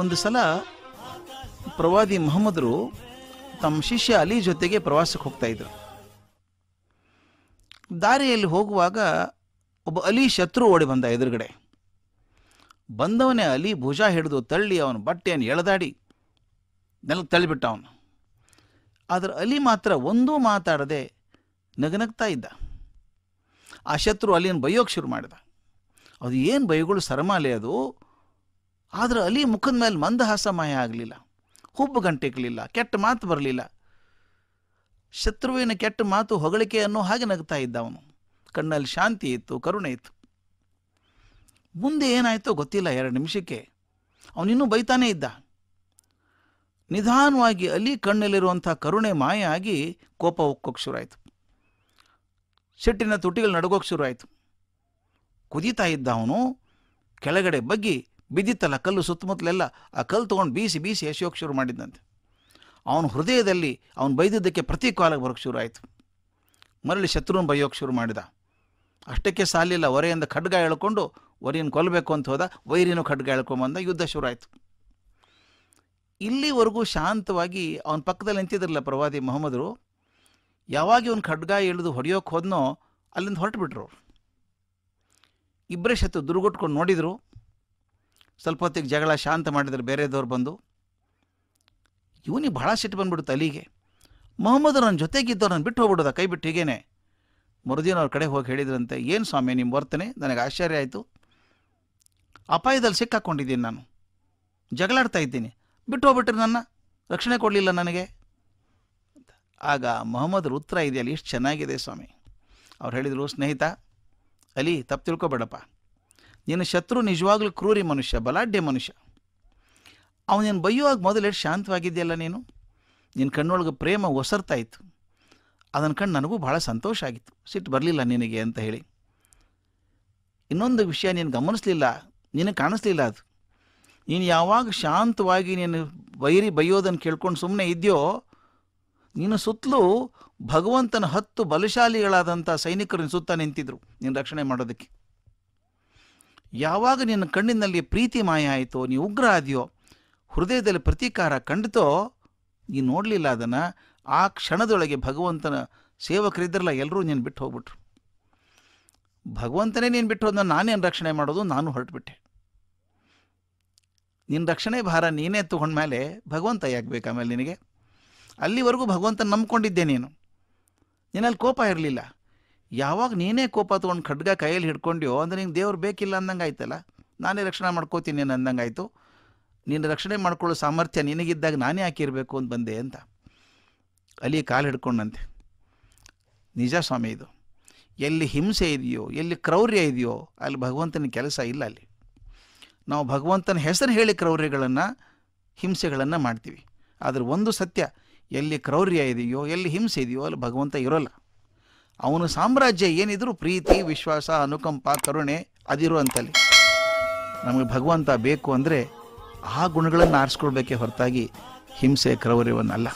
ಒಂದು ಸಲ ಪ್ರವಾದಿ ಮೊಹಮ್ಮದ್ರು ತಮ್ಮ ಶಿಷ್ಯ ಅಲಿ ಜೊತೆಗೆ ಪ್ರವಾಸಕ್ಕೆ ಹೋಗ್ತಾ ಇದ್ರು ದಾರಿಯಲ್ಲಿ ಹೋಗುವಾಗ ಒಬ್ಬ ಅಲಿ ಶತ್ರು ಓಡಿ ಬಂದ ಎದುರುಗಡೆ ಬಂದವನೇ ಅಲಿ ಭುಜ ಹಿಡಿದು ತಳ್ಳಿ ಅವನ ಬಟ್ಟೆಯನ್ನು ಎಳೆದಾಡಿ ನೆಲಕ್ಕೆ ತಳ್ಳಿಬಿಟ್ಟ ಅವನು ಆದರೆ ಅಲಿ ಮಾತ್ರ ಒಂದೂ ಮಾತಾಡದೆ ನಗನಗ್ತಾ ಇದ್ದ ಆ ಶತ್ರು ಅಲಿಯನ್ನು ಬೈಯೋಕ್ಕೆ ಶುರು ಮಾಡಿದ ಅದು ಏನು ಬೈಗಳು ಸರಮಾಲೆ ಅದು ಆದರೆ ಅಲಿ ಮುಖದ ಮೇಲೆ ಮಂದಹಾಸ ಮಾಯ ಆಗಲಿಲ್ಲ ಹುಬ್ಬು ಗಂಟೆಗಲಿಲ್ಲ ಕೆಟ್ಟ ಮಾತು ಬರಲಿಲ್ಲ ಶತ್ರುವಿನ ಕೆಟ್ಟ ಮಾತು ಹೊಗಳಿಕೆ ಅನ್ನೋ ಹಾಗೆ ನಗ್ತಾ ಇದ್ದ ಅವನು ಕಣ್ಣಲ್ಲಿ ಶಾಂತಿ ಇತ್ತು ಕರುಣೆ ಇತ್ತು ಮುಂದೆ ಏನಾಯಿತೋ ಗೊತ್ತಿಲ್ಲ ಎರಡು ನಿಮಿಷಕ್ಕೆ ಅವನಿನ್ನೂ ಬೈತಾನೇ ಇದ್ದ ನಿಧಾನವಾಗಿ ಅಲಿ ಕಣ್ಣಲ್ಲಿರುವಂಥ ಕರುಣೆ ಮಾಯ ಆಗಿ ಕೋಪ ಒಕ್ಕೋಕ್ಕೆ ಶುರುವಾಯಿತು ಶೆಟ್ಟಿನ ತುಟಿಗಳು ನಡಗೋಕ್ಕೆ ಶುರುವಾಯಿತು ಕುದೀತಾ ಇದ್ದ ಅವನು ಕೆಳಗಡೆ ಬಗ್ಗಿ ಬಿದ್ದಿತ್ತಲ್ಲ ಕಲ್ಲು ಸುತ್ತಮುತ್ತಲೆಲ್ಲ ಆ ಕಲ್ಲು ತೊಗೊಂಡು ಬೀಸಿ ಬೀಸಿ ಎಸೆಯೋಕೆ ಶುರು ಮಾಡಿದ್ದಂತೆ ಅವನ ಹೃದಯದಲ್ಲಿ ಅವನು ಬೈದಿದ್ದಕ್ಕೆ ಪ್ರತಿ ಕಾಲಕ್ಕೆ ಬರೋಕ್ಕೆ ಶುರು ಆಯಿತು ಮರಳಿ ಶತ್ರುವನ್ನು ಬೈಯೋಕೆ ಶುರು ಮಾಡಿದ ಅಷ್ಟಕ್ಕೆ ಸಾಲಿಲ್ಲ ಒರೆಯಿಂದ ಖಡ್ಗ ಎಳ್ಕೊಂಡು ಒರೆಯನ್ನು ಕೊಲ್ಲಬೇಕು ಅಂತ ಹೋದ ವೈರಿನೂ ಖಡ್ಗ ಎಳ್ಕೊಂಬಂದ ಯುದ್ಧ ಶುರು ಆಯಿತು ಇಲ್ಲಿವರೆಗೂ ಶಾಂತವಾಗಿ ಅವನ ಪಕ್ಕದಲ್ಲಿ ನಿಂತಿದ್ರಲ್ಲ ಪ್ರವಾದಿ ಮೊಹಮ್ಮದರು ಯಾವಾಗ ಇವನು ಖಡ್ಗ ಇಳಿದು ಹೊಡೆಯೋಕೆ ಹೋದನೋ ಅಲ್ಲಿಂದ ಹೊರಟು ಬಿಟ್ರು ಇಬ್ಬರೇ ಶತ್ರು ದುರುಗುಟ್ಕೊಂಡು ನೋಡಿದರು ಸ್ವಲ್ಪ ಹೊತ್ತಿಗೆ ಜಗಳ ಶಾಂತ ಮಾಡಿದರೆ ಬೇರೆದವ್ರು ಬಂದು ಇವನಿಗೆ ಭಾಳ ಸಿಟ್ಟು ಬಂದ್ಬಿಡುತ್ತೆ ಅಲ್ಲಿಗೆ ಮೊಹಮ್ಮದ್ ನನ್ನ ಜೊತೆಗಿದ್ದವ್ರು ನಾನು ಬಿಟ್ಟು ಹೋಗ್ಬಿಡೋದ ಕೈ ಬಿಟ್ಟು ಹೀಗೇನೆ ಮರುದಿನ ಅವ್ರ ಕಡೆ ಹೋಗಿ ಹೇಳಿದ್ರಂತೆ ಏನು ಸ್ವಾಮಿ ನಿಮ್ಮ ವರ್ತನೆ ನನಗೆ ಆಶ್ಚರ್ಯ ಆಯಿತು ಅಪಾಯದಲ್ಲಿ ಸಿಕ್ಕಾಕ್ಕೊಂಡಿದ್ದೀನಿ ನಾನು ಜಗಳಾಡ್ತಾ ಇದ್ದೀನಿ ಬಿಟ್ಟು ಹೋಗ್ಬಿಟ್ರೆ ನನ್ನ ರಕ್ಷಣೆ ಕೊಡಲಿಲ್ಲ ನನಗೆ ಆಗ ಮೊಹಮ್ಮದ್ರ ಉತ್ತರ ಇದೆಯಲ್ಲ ಇಷ್ಟು ಚೆನ್ನಾಗಿದೆ ಸ್ವಾಮಿ ಅವ್ರು ಹೇಳಿದರು ಸ್ನೇಹಿತ ಅಲಿ ತಪ್ಪು ತಿಳ್ಕೊಬೇಡಪ್ಪ ನಿನ್ನ ಶತ್ರು ನಿಜವಾಗ್ಲೂ ಕ್ರೂರಿ ಮನುಷ್ಯ ಬಲಾಢ್ಯ ಮನುಷ್ಯ ಅವನೇನು ಬೈಯುವಾಗ ಮೊದಲು ಶಾಂತವಾಗಿದ್ದೆಯಲ್ಲ ನೀನು ನಿನ್ನ ಕಣ್ಣೊಳಗೆ ಪ್ರೇಮ ಒಸರ್ತಾ ಇತ್ತು ಅದನ್ನು ಕಂಡು ನನಗೂ ಭಾಳ ಸಂತೋಷ ಆಗಿತ್ತು ಸಿಟ್ಟು ಬರಲಿಲ್ಲ ನಿನಗೆ ಅಂತ ಹೇಳಿ ಇನ್ನೊಂದು ವಿಷಯ ನೀನು ಗಮನಿಸಲಿಲ್ಲ ನಿನಗೆ ಕಾಣಿಸ್ಲಿಲ್ಲ ಅದು ನೀನು ಯಾವಾಗ ಶಾಂತವಾಗಿ ನೀನು ವೈರಿ ಬೈಯೋದನ್ನು ಕೇಳ್ಕೊಂಡು ಸುಮ್ಮನೆ ಇದೆಯೋ ನೀನು ಸುತ್ತಲೂ ಭಗವಂತನ ಹತ್ತು ಬಲಶಾಲಿಗಳಾದಂಥ ಸೈನಿಕರು ಸುತ್ತ ನಿಂತಿದ್ರು ನೀನು ರಕ್ಷಣೆ ಮಾಡೋದಕ್ಕೆ ಯಾವಾಗ ನಿನ್ನ ಕಣ್ಣಿನಲ್ಲಿ ಪ್ರೀತಿ ಮಾಯ ಆಯಿತೋ ನೀ ಉಗ್ರ ಆದ್ಯೋ ಹೃದಯದಲ್ಲಿ ಪ್ರತೀಕಾರ ಕಂಡಿತೋ ನೀ ನೋಡಲಿಲ್ಲ ಅದನ್ನು ಆ ಕ್ಷಣದೊಳಗೆ ಭಗವಂತನ ಸೇವಕರಿದ್ದರಲ್ಲ ಎಲ್ಲರೂ ನೀನು ಬಿಟ್ಟು ಹೋಗ್ಬಿಟ್ರು ಭಗವಂತನೇ ನೀನು ಬಿಟ್ಟು ಹೋದ ನಾನೇನು ರಕ್ಷಣೆ ಮಾಡೋದು ನಾನು ಹೊರಟುಬಿಟ್ಟೆ ನಿನ್ನ ರಕ್ಷಣೆ ಭಾರ ನೀನೇ ಮೇಲೆ ಭಗವಂತ ಯಾಕೆ ಆಮೇಲೆ ನಿನಗೆ ಅಲ್ಲಿವರೆಗೂ ಭಗವಂತನ ನಂಬ್ಕೊಂಡಿದ್ದೆ ನೀನು ನಿನ್ನಲ್ಲಿ ಕೋಪ ಇರಲಿಲ್ಲ ಯಾವಾಗ ನೀನೇ ಕೋಪ ತೊಗೊಂಡು ಖಡ್ಗ ಕೈಯಲ್ಲಿ ಹಿಡ್ಕೊಂಡ್ಯೋ ಅಂದರೆ ನಿಂಗೆ ದೇವ್ರು ಬೇಕಿಲ್ಲ ಅಂದಂಗೆ ಆಯ್ತಲ್ಲ ನಾನೇ ರಕ್ಷಣೆ ಮಾಡ್ಕೋತೀನಿ ನೀನು ಆಯಿತು ನೀನು ರಕ್ಷಣೆ ಮಾಡ್ಕೊಳ್ಳೋ ಸಾಮರ್ಥ್ಯ ನಿನಗಿದ್ದಾಗ ನಾನೇ ಹಾಕಿರಬೇಕು ಅಂತ ಬಂದೆ ಅಂತ ಅಲ್ಲಿ ಕಾಲು ಹಿಡ್ಕೊಂಡಂತೆ ನಿಜ ಸ್ವಾಮಿ ಇದು ಎಲ್ಲಿ ಹಿಂಸೆ ಇದೆಯೋ ಎಲ್ಲಿ ಕ್ರೌರ್ಯ ಇದೆಯೋ ಅಲ್ಲಿ ಭಗವಂತನ ಕೆಲಸ ಇಲ್ಲ ಅಲ್ಲಿ ನಾವು ಭಗವಂತನ ಹೆಸರು ಹೇಳಿ ಕ್ರೌರ್ಯಗಳನ್ನು ಹಿಂಸೆಗಳನ್ನು ಮಾಡ್ತೀವಿ ಆದರೆ ಒಂದು ಸತ್ಯ ಎಲ್ಲಿ ಕ್ರೌರ್ಯ ಇದೆಯೋ ಎಲ್ಲಿ ಹಿಂಸೆ ಇದೆಯೋ ಅಲ್ಲಿ ಭಗವಂತ ಇರೋಲ್ಲ ಅವನ ಸಾಮ್ರಾಜ್ಯ ಏನಿದ್ರು ಪ್ರೀತಿ ವಿಶ್ವಾಸ ಅನುಕಂಪ ಕರುಣೆ ಅಂತಲ್ಲಿ ನಮಗೆ ಭಗವಂತ ಬೇಕು ಅಂದರೆ ಆ ಗುಣಗಳನ್ನು ಆರಿಸ್ಕೊಳ್ಬೇಕೆ ಹೊರತಾಗಿ ಹಿಂಸೆ ಕ್ರೌರ್ಯವನ್ನಲ್ಲ